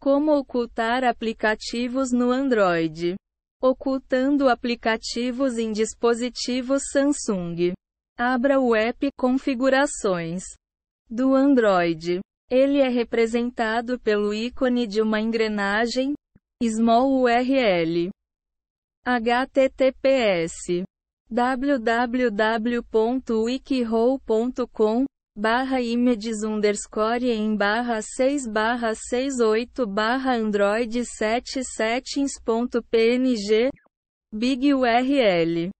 Como ocultar aplicativos no Android? Ocultando aplicativos em dispositivos Samsung. Abra o app Configurações do Android. Ele é representado pelo ícone de uma engrenagem Small URL https www.wikihow.com barra images underscore em barra 6 barra 68 barra android 7 settings.png big url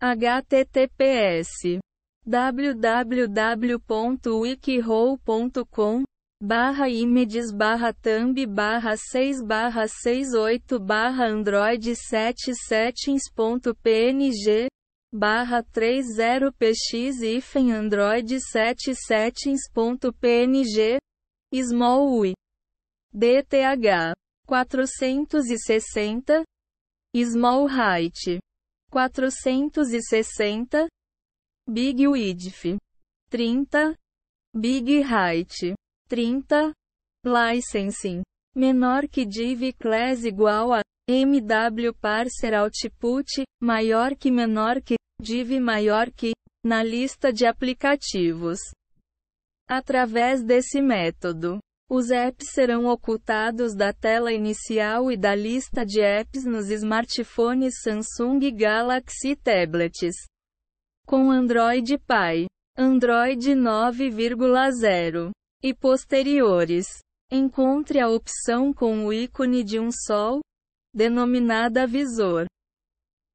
https www.wikihow.com barra images barra thumb barra 6 barra 68 barra android 7 settings.png barra 30 px hífen android 7 settings.png small ui dth 460 small height 460 big width 30 big height 30 licensing menor que div class igual a mw parser output maior que menor que DIV maior que, na lista de aplicativos. Através desse método, os apps serão ocultados da tela inicial e da lista de apps nos smartphones Samsung Galaxy tablets. Com Android Pie, Android 9.0 e posteriores, encontre a opção com o ícone de um sol, denominada visor.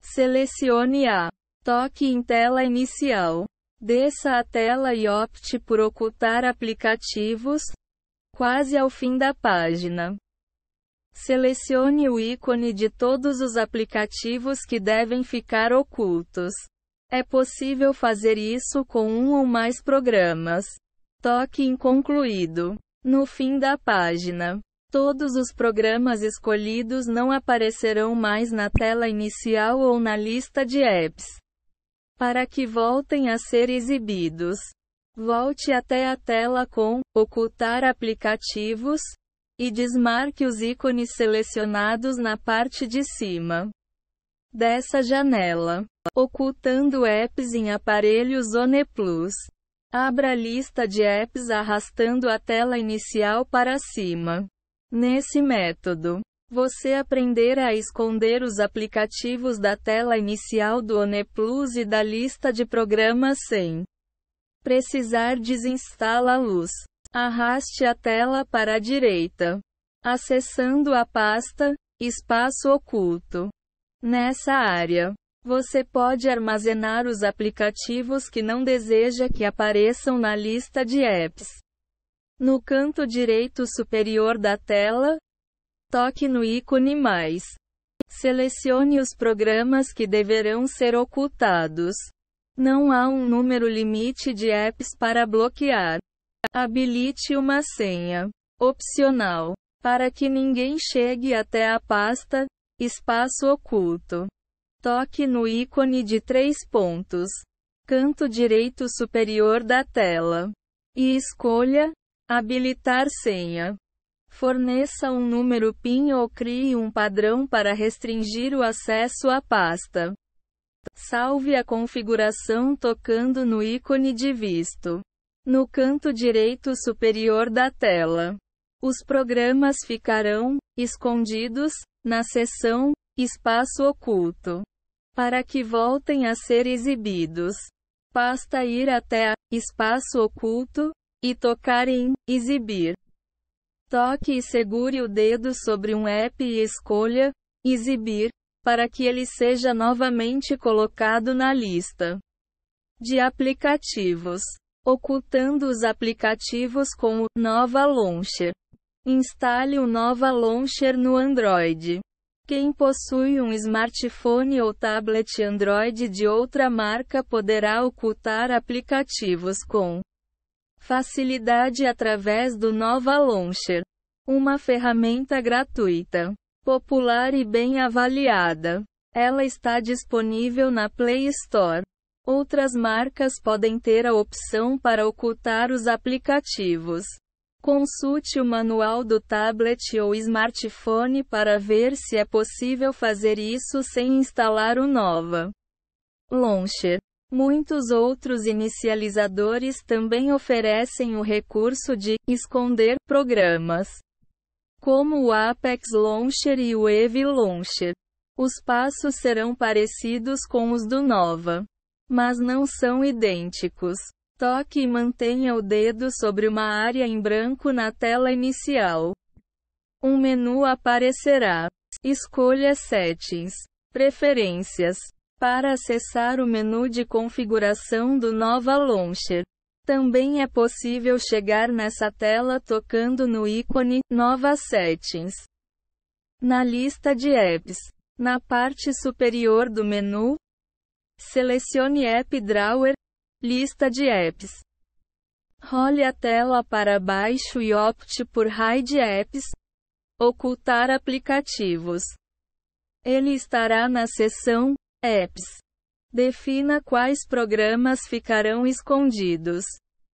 Selecione a Toque em tela inicial. Desça a tela e opte por ocultar aplicativos, quase ao fim da página. Selecione o ícone de todos os aplicativos que devem ficar ocultos. É possível fazer isso com um ou mais programas. Toque em Concluído. No fim da página, todos os programas escolhidos não aparecerão mais na tela inicial ou na lista de apps. Para que voltem a ser exibidos, volte até a tela com Ocultar aplicativos e desmarque os ícones selecionados na parte de cima dessa janela, ocultando apps em aparelhos OnePlus. Abra a lista de apps arrastando a tela inicial para cima. Nesse método, você aprender a esconder os aplicativos da tela inicial do OnePlus e da lista de programas sem precisar desinstala-los. Arraste a tela para a direita, acessando a pasta Espaço Oculto. Nessa área, você pode armazenar os aplicativos que não deseja que apareçam na lista de apps. No canto direito superior da tela, Toque no ícone Mais. Selecione os programas que deverão ser ocultados. Não há um número limite de apps para bloquear. Habilite uma senha opcional para que ninguém chegue até a pasta espaço oculto. Toque no ícone de três pontos, canto direito superior da tela, e escolha habilitar senha. Forneça um número PIN ou crie um padrão para restringir o acesso à pasta. Salve a configuração tocando no ícone de visto. No canto direito superior da tela, os programas ficarão escondidos na seção Espaço Oculto para que voltem a ser exibidos. Basta ir até a Espaço Oculto e tocar em Exibir. Toque e segure o dedo sobre um app e escolha Exibir, para que ele seja novamente colocado na lista de aplicativos, ocultando os aplicativos com o Nova Launcher. Instale o Nova Launcher no Android. Quem possui um smartphone ou tablet Android de outra marca poderá ocultar aplicativos com Facilidade através do Nova Launcher. Uma ferramenta gratuita, popular e bem avaliada. Ela está disponível na Play Store. Outras marcas podem ter a opção para ocultar os aplicativos. Consulte o manual do tablet ou smartphone para ver se é possível fazer isso sem instalar o Nova Launcher. Muitos outros inicializadores também oferecem o recurso de esconder programas, como o Apex Launcher e o Evi Launcher. Os passos serão parecidos com os do Nova, mas não são idênticos. Toque e mantenha o dedo sobre uma área em branco na tela inicial. Um menu aparecerá. Escolha Settings, Preferências, para acessar o menu de configuração do Nova Launcher. Também é possível chegar nessa tela tocando no ícone Nova Settings. Na lista de apps, na parte superior do menu, selecione App Drawer, lista de apps. Role a tela para baixo e opte por Hide Apps, ocultar aplicativos. Ele estará na seção Apps. Defina quais programas ficarão escondidos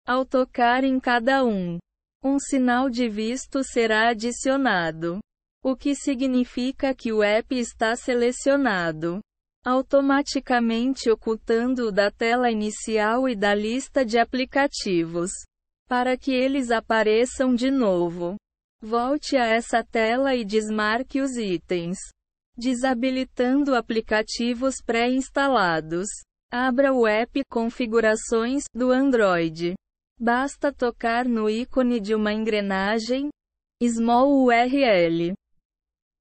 ao tocar em cada um. Um sinal de visto será adicionado, o que significa que o app está selecionado, automaticamente ocultando-o da tela inicial e da lista de aplicativos, para que eles apareçam de novo. Volte a essa tela e desmarque os itens desabilitando aplicativos pré-instalados. Abra o app Configurações do Android. Basta tocar no ícone de uma engrenagem Small URL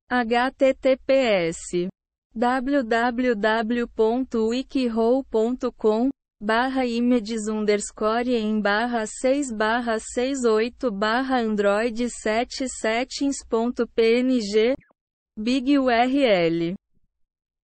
https www.wikihow.com barra images underscore em barra 6 barra 68 barra android 77ins.png Big URL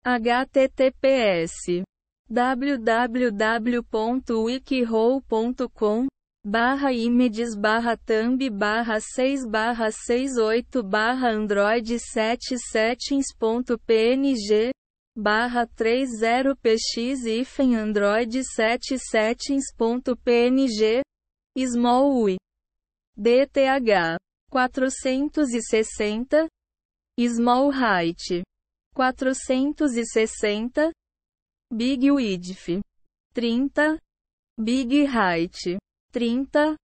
https www.wikihow.com barra images barra thumb barra 6 barra 68 barra android 7 settings.png barra 30px hífen android 7 settings.png small ui dth 460 Small Height 460 Big Width 30 Big Height 30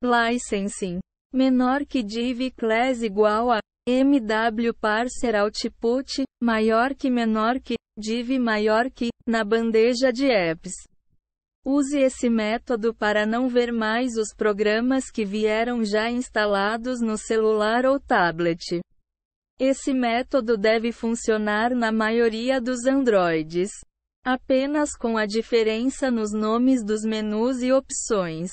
Licensing menor que div class igual a MW parser output maior que menor que div maior que na bandeja de apps. Use esse método para não ver mais os programas que vieram já instalados no celular ou tablet. Esse método deve funcionar na maioria dos Androids, apenas com a diferença nos nomes dos menus e opções.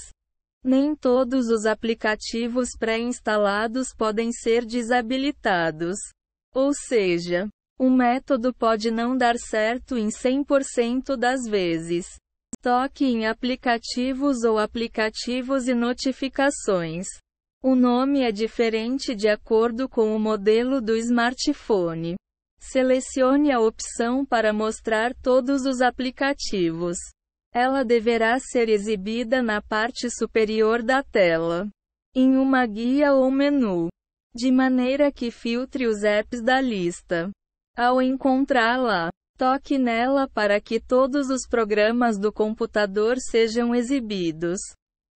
Nem todos os aplicativos pré-instalados podem ser desabilitados. Ou seja, o método pode não dar certo em 100% das vezes. Toque em aplicativos ou aplicativos e notificações. O nome é diferente de acordo com o modelo do smartphone. Selecione a opção para mostrar todos os aplicativos. Ela deverá ser exibida na parte superior da tela, em uma guia ou menu, de maneira que filtre os apps da lista. Ao encontrá-la, toque nela para que todos os programas do computador sejam exibidos,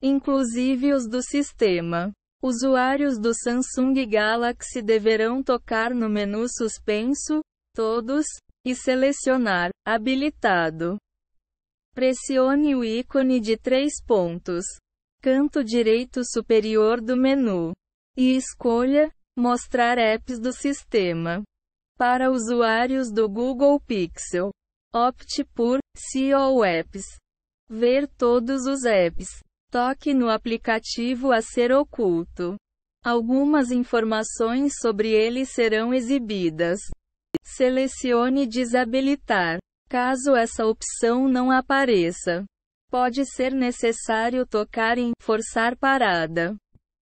inclusive os do sistema. Usuários do Samsung Galaxy deverão tocar no menu suspenso, todos, e selecionar habilitado. Pressione o ícone de três pontos, canto direito superior do menu, e escolha mostrar apps do sistema. Para usuários do Google Pixel, opte por See All Apps. Ver todos os apps. Toque no aplicativo a ser oculto. Algumas informações sobre ele serão exibidas. Selecione Desabilitar. Caso essa opção não apareça, pode ser necessário tocar em Forçar parada.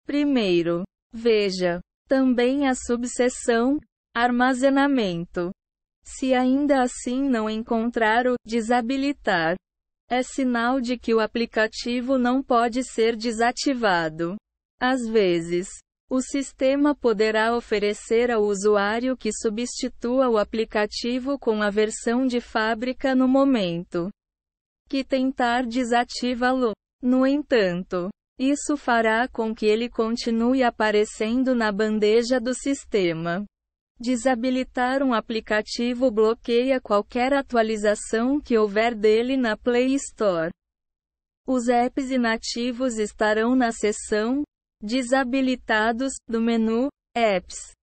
Primeiro, veja também a subseção Armazenamento. Se ainda assim não encontrar o desabilitar, é sinal de que o aplicativo não pode ser desativado. Às vezes, o sistema poderá oferecer ao usuário que substitua o aplicativo com a versão de fábrica no momento que tentar desativá-lo. No entanto, isso fará com que ele continue aparecendo na bandeja do sistema. Desabilitar um aplicativo bloqueia qualquer atualização que houver dele na Play Store. Os apps inativos estarão na seção Desabilitados do menu Apps.